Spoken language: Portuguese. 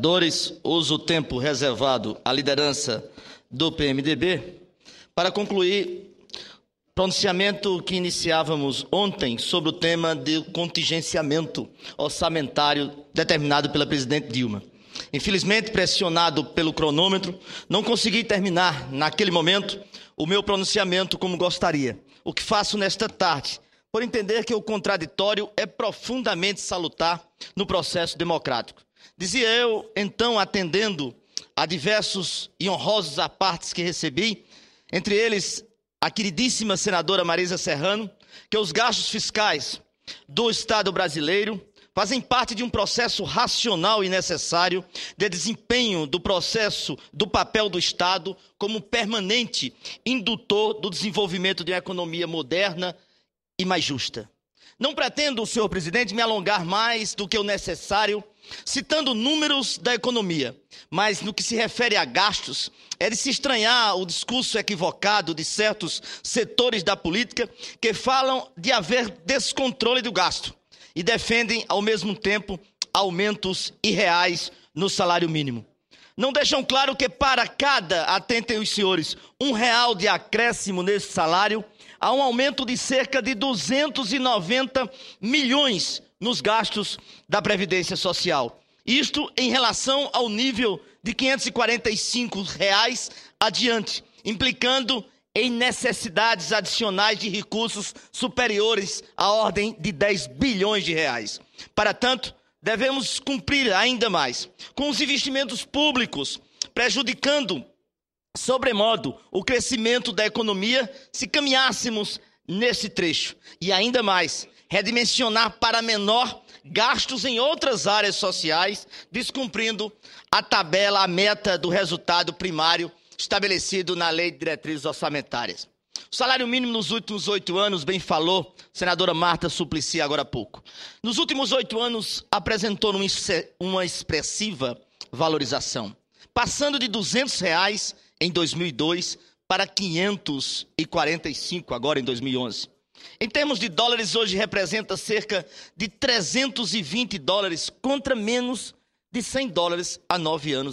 senadores, uso o tempo reservado à liderança do PMDB para concluir pronunciamento que iniciávamos ontem sobre o tema de contingenciamento orçamentário determinado pela presidente Dilma. Infelizmente, pressionado pelo cronômetro, não consegui terminar, naquele momento, o meu pronunciamento como gostaria. O que faço nesta tarde, por entender que o contraditório é profundamente salutar no processo democrático. Dizia eu, então, atendendo a diversos e honrosos apartes que recebi, entre eles a queridíssima senadora Marisa Serrano, que os gastos fiscais do Estado brasileiro fazem parte de um processo racional e necessário de desempenho do processo do papel do Estado como permanente indutor do desenvolvimento de uma economia moderna e mais justa. Não pretendo, senhor presidente, me alongar mais do que o necessário, citando números da economia, mas no que se refere a gastos, é de se estranhar o discurso equivocado de certos setores da política que falam de haver descontrole do gasto e defendem, ao mesmo tempo, aumentos irreais no salário mínimo não deixam claro que para cada, atentem os senhores, um real de acréscimo nesse salário, há um aumento de cerca de 290 milhões nos gastos da Previdência Social. Isto em relação ao nível de 545 reais adiante, implicando em necessidades adicionais de recursos superiores à ordem de 10 bilhões de reais. Para tanto, devemos cumprir ainda mais com os investimentos públicos, prejudicando sobremodo o crescimento da economia se caminhássemos nesse trecho. E ainda mais, redimensionar para menor gastos em outras áreas sociais, descumprindo a tabela, a meta do resultado primário estabelecido na Lei de Diretrizes Orçamentárias. O salário mínimo nos últimos oito anos, bem falou senadora Marta Suplicy agora há pouco. Nos últimos oito anos, apresentou uma expressiva valorização, passando de R$ 200 reais em 2002 para 545 agora em 2011. Em termos de dólares, hoje representa cerca de 320 dólares contra menos de 100 dólares há nove anos.